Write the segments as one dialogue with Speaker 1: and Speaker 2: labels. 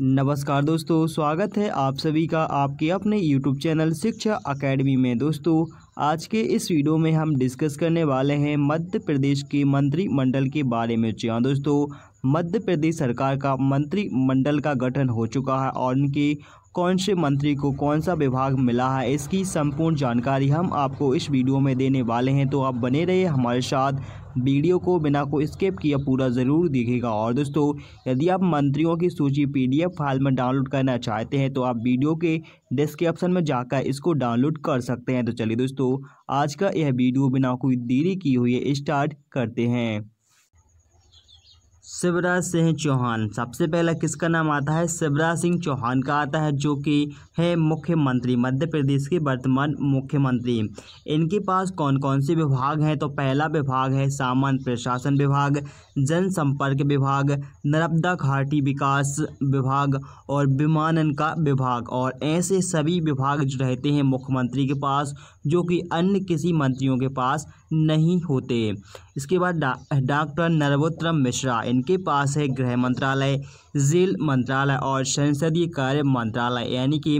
Speaker 1: नमस्कार दोस्तों स्वागत है आप सभी का आपके अपने YouTube चैनल शिक्षा अकेडमी में दोस्तों आज के इस वीडियो में हम डिस्कस करने वाले हैं मध्य प्रदेश के मंत्रिमंडल के बारे में जी हाँ दोस्तों मध्य प्रदेश सरकार का मंत्रिमंडल का गठन हो चुका है और उनके कौन से मंत्री को कौन सा विभाग मिला है इसकी संपूर्ण जानकारी हम आपको इस वीडियो में देने वाले हैं तो आप बने रहे हमारे साथ वीडियो को बिना को स्किप किया पूरा ज़रूर दिखेगा और दोस्तों यदि आप मंत्रियों की सूची पीडीएफ फाइल में डाउनलोड करना चाहते हैं तो आप वीडियो के डिस्क्रिप्शन में जाकर इसको डाउनलोड कर सकते हैं तो चलिए दोस्तों आज का यह वीडियो बिना कोई देरी की हुई स्टार्ट करते हैं शिवराज सिंह चौहान सबसे पहला किसका नाम आता है शिवराज सिंह चौहान का आता है जो कि है मुख्यमंत्री मध्य प्रदेश के वर्तमान मुख्यमंत्री इनके पास कौन कौन से विभाग हैं तो पहला विभाग है सामान्य प्रशासन विभाग जनसंपर्क विभाग नर्मदा घाटी विकास विभाग और विमानन का विभाग और ऐसे सभी विभाग जो रहते हैं मुख्यमंत्री के पास जो कि अन्य किसी मंत्रियों के पास नहीं होते इसके बाद डॉक्टर नरोत्तम मिश्रा इनके पास है गृह मंत्रालय जेल मंत्रालय और संसदीय कार्य मंत्रालय यानी कि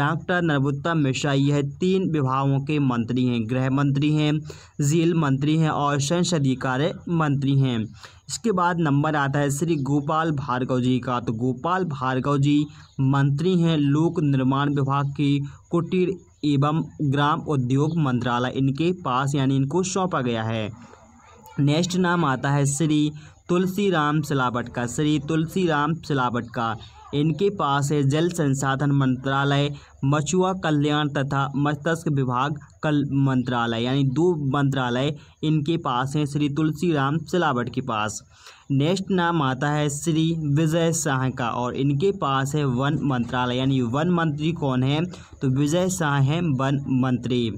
Speaker 1: डॉक्टर नरोत्तम मिश्रा यह तीन विभागों के मंत्री हैं गृह मंत्री हैं जेल मंत्री हैं और संसदीय कार्य मंत्री हैं इसके बाद नंबर आता है श्री गोपाल भार्गव जी का तो गोपाल भार्गव जी मंत्री हैं लोक निर्माण विभाग की कुटीर एवं ग्राम उद्योग मंत्रालय इनके पास यानी इनको सौंपा गया है नेक्स्ट नाम आता है श्री तुलसीराम सिलावट का श्री तुलसीराम सिलावट का इनके पास है जल संसाधन मंत्रालय मछुआ कल्याण तथा मत्स्य विभाग कल मंत्रालय यानी दो मंत्रालय इनके पास हैं श्री तुलसीराम सिलावट के पास नेक्स्ट नाम आता है श्री विजय शाह का और इनके पास है वन मंत्रालय यानी वन मंत्री कौन है तो विजय शाह हैं वन मंत्री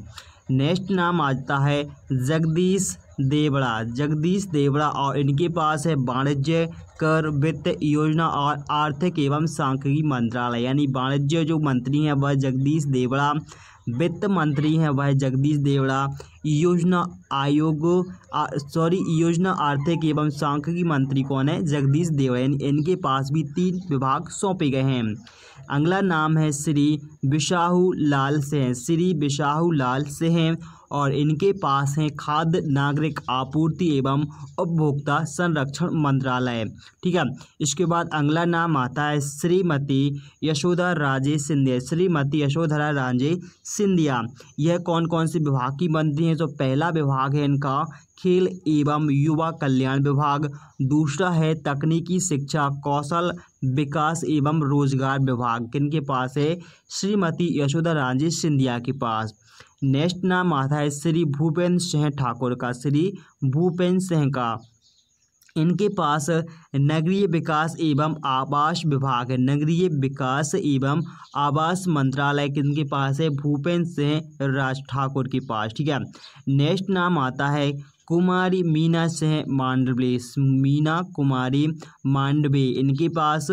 Speaker 1: नेक्स्ट नाम आता है जगदीश देवड़ा जगदीश देवड़ा और इनके पास है वाणिज्य कर वित्त योजना और आर्थिक एवं सांख्यिकी मंत्रालय यानी वाणिज्य जो मंत्री हैं वह जगदीश देवड़ा वित्त मंत्री हैं वह जगदीश देवड़ा योजना आयोग सॉरी योजना आर्थिक एवं सांख्यिकी मंत्री कौन है जगदीश देवड़ा इनके पास भी तीन विभाग सौंपे गए हैं अगला नाम है श्री विशाहू लाल सिंह श्री विशाहू लाल सिंह और इनके पास है खाद्य नागरिक आपूर्ति एवं उपभोक्ता संरक्षण मंत्रालय ठीक है इसके बाद अगला नाम आता है श्रीमती यशोधरा राजे सिंधिया श्रीमती यशोधरा राजे सिंधिया यह कौन कौन से विभाग की मंत्री हैं तो पहला विभाग है इनका खेल एवं युवा कल्याण विभाग दूसरा है तकनीकी शिक्षा कौशल विकास एवं रोजगार विभाग किन के पास है श्रीमती यशोधरा राजे सिंधिया के पास नेक्स्ट नाम आता है श्री भूपेंद्र सिंह ठाकुर का श्री भूपेंद्र सिंह का इनके पास नगरीय विकास एवं आवास विभाग है नगरीय विकास एवं आवास मंत्रालय इनके पास है भूपेंद्र सिंह राज ठाकुर के पास ठीक है नेक्स्ट नाम आता है कुमारी मीना सिंह मांडवे मीना कुमारी मांडवे इनके पास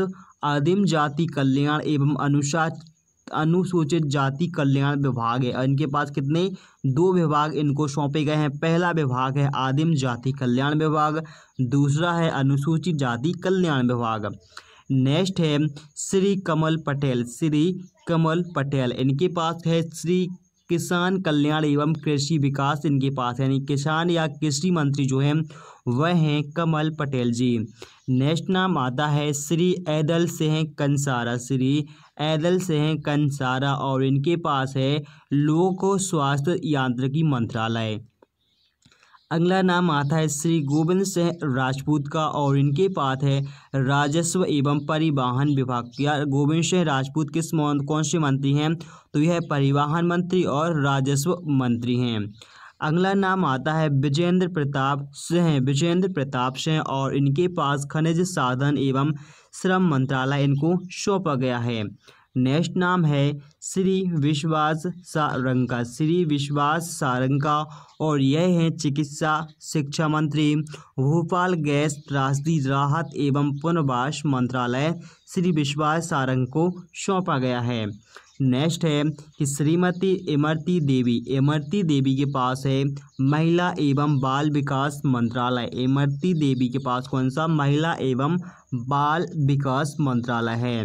Speaker 1: आदिम जाति कल्याण एवं अनुशासन अनुसूचित जाति कल्याण विभाग है और इनके पास कितने दो विभाग इनको सौंपे गए हैं पहला विभाग है आदिम जाति कल्याण विभाग दूसरा है अनुसूचित जाति कल्याण विभाग नेक्स्ट है श्री कमल पटेल श्री कमल पटेल इनके पास है श्री किसान कल्याण एवं कृषि विकास इनके पास यानी किसान या कृषि मंत्री जो हैं वह हैं कमल पटेल जी नेक्स्ट नाम आता है श्री ऐदल सिंह कंसारा श्री एदल्स हैं कंसारा और इनके पास है लोक स्वास्थ्य यांत्रिकी मंत्रालय अगला नाम आता है श्री गोविंद सिंह राजपूत का और इनके पास है राजस्व एवं परिवहन विभाग या गोविंद सिंह राजपूत किस कौन से मंत्री हैं तो यह परिवहन मंत्री और राजस्व मंत्री हैं अगला नाम आता है विजेंद्र प्रताप सिंह विजेंद्र प्रताप सिंह और इनके पास खनिज साधन एवं श्रम मंत्रालय इनको सौंपा गया है नेक्स्ट नाम है श्री विश्वास सारंगा श्री विश्वास सारंगा और यह हैं चिकित्सा शिक्षा मंत्री भोपाल गैस त्रासदी राहत एवं पुनर्वास मंत्रालय श्री विश्वास सारंग को सौंपा गया है नेक्स्ट है कि श्रीमती इमरती देवी इमरती देवी के पास है महिला एवं बाल विकास मंत्रालय इमरती देवी के पास कौन सा महिला एवं बाल विकास मंत्रालय है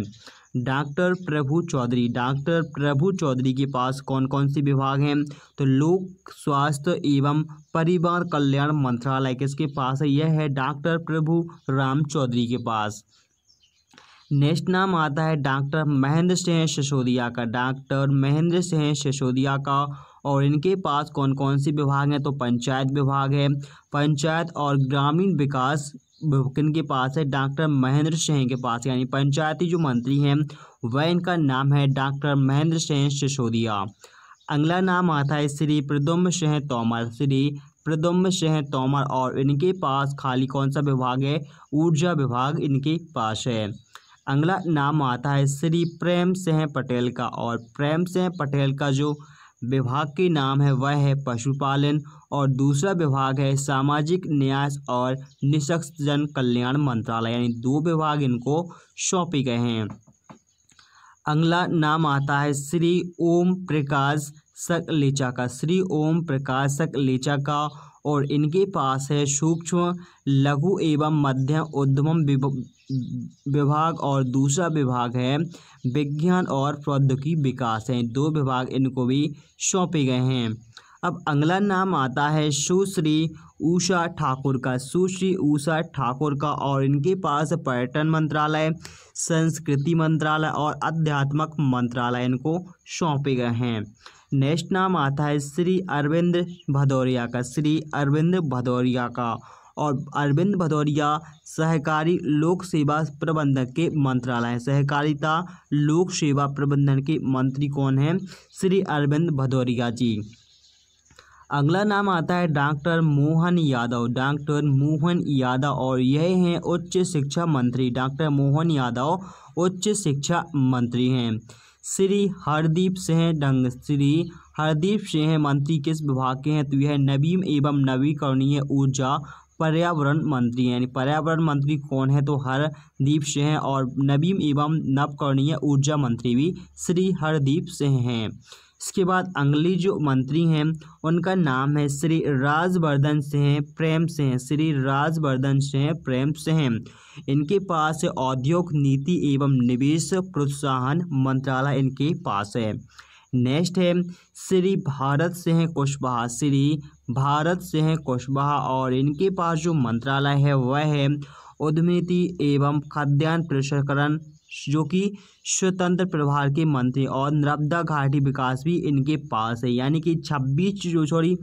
Speaker 1: डॉक्टर प्रभु चौधरी डॉक्टर प्रभु चौधरी के पास कौन कौन से विभाग हैं तो लोक स्वास्थ्य एवं परिवार कल्याण मंत्रालय किसके पास है यह है डॉक्टर प्रभु राम चौधरी के पास नेक्स्ट नाम आता है डॉक्टर महेंद्र सिंह सिसोदिया का डॉक्टर महेंद्र सिंह सिसोदिया का और इनके पास कौन कौन सी विभाग हैं तो पंचायत विभाग है पंचायत और ग्रामीण विकास किनके पास है डॉक्टर महेंद्र सिंह के पास यानी पंचायती जो मंत्री हैं वह इनका नाम है डॉक्टर महेंद्र सिंह सिसोदिया अगला नाम आता है श्री प्रदुम्ब सिंह तोमर श्री प्रदुम्ब सिंह तोमर और इनके पास खाली कौन सा विभाग है ऊर्जा विभाग इनके पास है अगला नाम आता है श्री प्रेम सिंह पटेल का और प्रेम सिंह पटेल का जो विभाग के नाम है वह है पशुपालन और दूसरा विभाग है सामाजिक न्याय और निशक्त जन कल्याण मंत्रालय यानी दो विभाग इनको सौंपे गए हैं अगला नाम आता है श्री ओम प्रकाश सकलीचा का श्री ओम प्रकाश सकलेचा का और इनके पास है सूक्ष्म लघु एवं मध्यम उद्यम विभाग और दूसरा विभाग है विज्ञान और प्रौद्योगिकी विकास है दो विभाग इनको भी सौंपे गए हैं अब अगला नाम आता है सुश्री उषा ठाकुर का सुश्री उषा ठाकुर का और इनके पास पर्यटन मंत्रालय संस्कृति मंत्रालय और अध्यात्मक मंत्रालय इनको सौंपे गए हैं नेक्स्ट नाम आता है श्री अरविंद भदौरिया का श्री अरविंद भदौरिया का और अरविंद भदौरिया सहकारी लोक सेवा प्रबंधक के मंत्रालय सहकारिता लोक सेवा प्रबंधन के मंत्री कौन हैं श्री अरविंद भदौरिया जी अगला नाम आता है डॉक्टर मोहन यादव डॉक्टर मोहन यादव और यह हैं उच्च शिक्षा मंत्री डॉक्टर मोहन यादव उच्च शिक्षा मंत्री हैं श्री हरदीप सिंह डंग श्री हरदीप सिंह मंत्री किस विभाग के हैं तो यह नवीन एवं नवीकरणीय ऊर्जा पर्यावरण मंत्री यानी पर्यावरण मंत्री कौन है तो हरदीप सिंह और नवीन एवं नवकरणीय ऊर्जा मंत्री भी श्री हरदीप सिंह हैं इसके बाद अगली जो मंत्री हैं उनका नाम है श्री राजवर्धन सिंह प्रेम सिंह श्री राजवर्धन सिंह प्रेम सिंह इनके पास औद्योगिक नीति एवं निवेश प्रोत्साहन मंत्रालय इनके पास है नेक्स्ट है श्री भारत सिंह कुशवाहा श्री भारत सिंह कुशवाहा और इनके पास जो मंत्रालय है वह है उद्यमिति एवं खाद्यान्न प्रसंस्करण जो कि स्वतंत्र प्रभार के मंत्री और नर्मदा घाटी विकास भी इनके पास है यानी कि छब्बीस जो सॉरी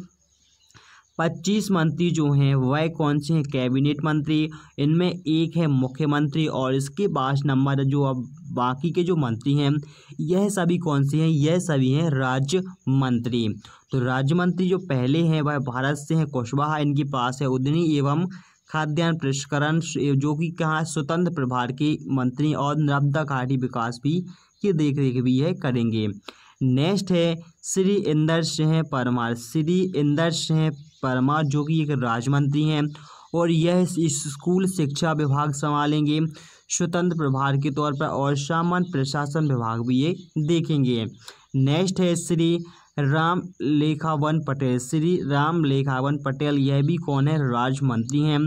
Speaker 1: पच्चीस मंत्री जो हैं वह कौन से हैं कैबिनेट मंत्री इनमें एक है मुख्यमंत्री और इसके पास नंबर जो अब बाकी के जो मंत्री हैं यह सभी कौन से हैं यह सभी हैं राज्य मंत्री तो राज्य मंत्री जो पहले हैं वह भारत से हैं कुशवाहा इनके पास है उदनी एवं खाद्यान्न प्रसंस्करण जो कि कहाँ स्वतंत्र प्रभार के मंत्री और नर्मदा घाटी विकास भी की देख रेख भी है करेंगे नेक्स्ट है श्री इंदर सिंह परमार श्री इंदर सिंह परमार जो कि एक राज्य मंत्री हैं और यह स्कूल शिक्षा विभाग संभालेंगे स्वतंत्र प्रभार के तौर पर और सामान्य प्रशासन विभाग भी ये देखेंगे नेक्स्ट है श्री राम लेखावन पटेल श्री राम लेखावन पटेल यह भी कौन है राज्य मंत्री हैं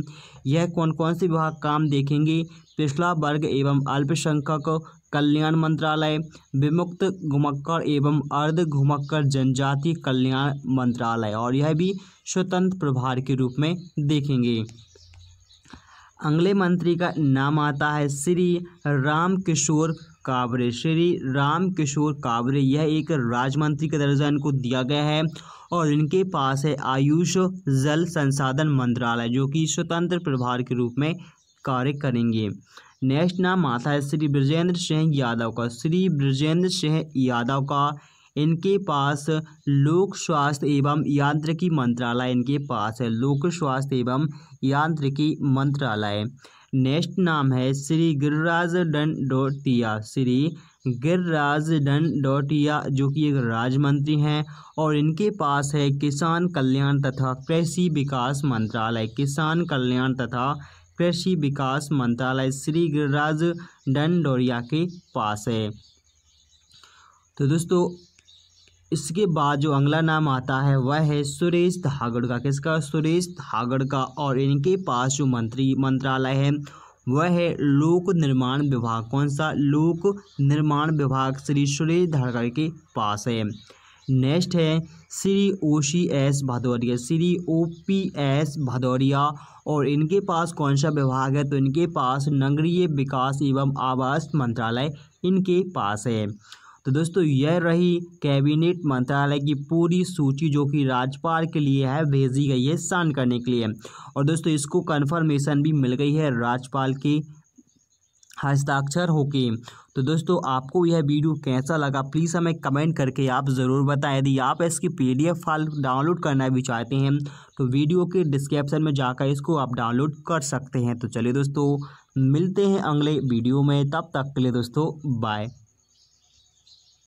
Speaker 1: यह कौन कौन से विभाग काम देखेंगे पिछला वर्ग एवं अल्पसंख्यक कल्याण मंत्रालय विमुक्त घुमक्कर एवं अर्ध घुमक्कर जनजातीय कल्याण मंत्रालय और यह भी स्वतंत्र प्रभार के रूप में देखेंगे अगले मंत्री का नाम आता है श्री राम किशोर कावरे श्री राम किशोर कावरे यह एक राज्य मंत्री का दर्जा इनको दिया गया है और इनके पास है आयुष जल संसाधन मंत्रालय जो कि स्वतंत्र प्रभार के रूप में कार्य करेंगे नेक्स्ट नाम आता है श्री ब्रजेंद्र सिंह यादव का श्री ब्रजेंद्र सिंह यादव का इनके पास लोक स्वास्थ्य एवं यांत्रिकी मंत्रालय इनके पास है लोक स्वास्थ्य एवं यांत्रिकी मंत्रालय नेक्स्ट नाम है श्री गिरिराज डंडोटिया श्री गिरिराज डंडोटिया जो कि एक राज्य हैं और इनके पास है किसान कल्याण तथा कृषि विकास मंत्रालय किसान कल्याण तथा कृषि विकास मंत्रालय श्री गिरिराज डंडोरिया के पास है तो दोस्तों इसके बाद जो अगला नाम आता है वह है सुरेश धागड़ का किसका सुरेश धागड़ का और इनके पास जो मंत्री मंत्रालय है वह है लोक निर्माण विभाग कौन सा लोक निर्माण विभाग श्री सुरेश धागड़ के पास है नेक्स्ट है Shri O C S Bhadauria Shri O P S Bhadauria और इनके पास कौन सा विभाग है तो इनके पास नगरीय विकास एवं आवास मंत्रालय इनके पास है तो दोस्तों यह रही कैबिनेट मंत्रालय की पूरी सूची जो कि राज्यपाल के लिए है भेजी गई है साइन करने के लिए और दोस्तों इसको कन्फर्मेशन भी मिल गई है राज्यपाल की हस्ताक्षर होके तो दोस्तों आपको यह वीडियो कैसा लगा प्लीज़ हमें कमेंट करके आप ज़रूर बताएं यदि आप इसकी पीडीएफ फाइल डाउनलोड करना भी चाहते हैं तो वीडियो के डिस्क्रिप्शन में जाकर इसको आप डाउनलोड कर सकते हैं तो चलिए दोस्तों मिलते हैं अगले वीडियो में तब तक के लिए दोस्तों बाय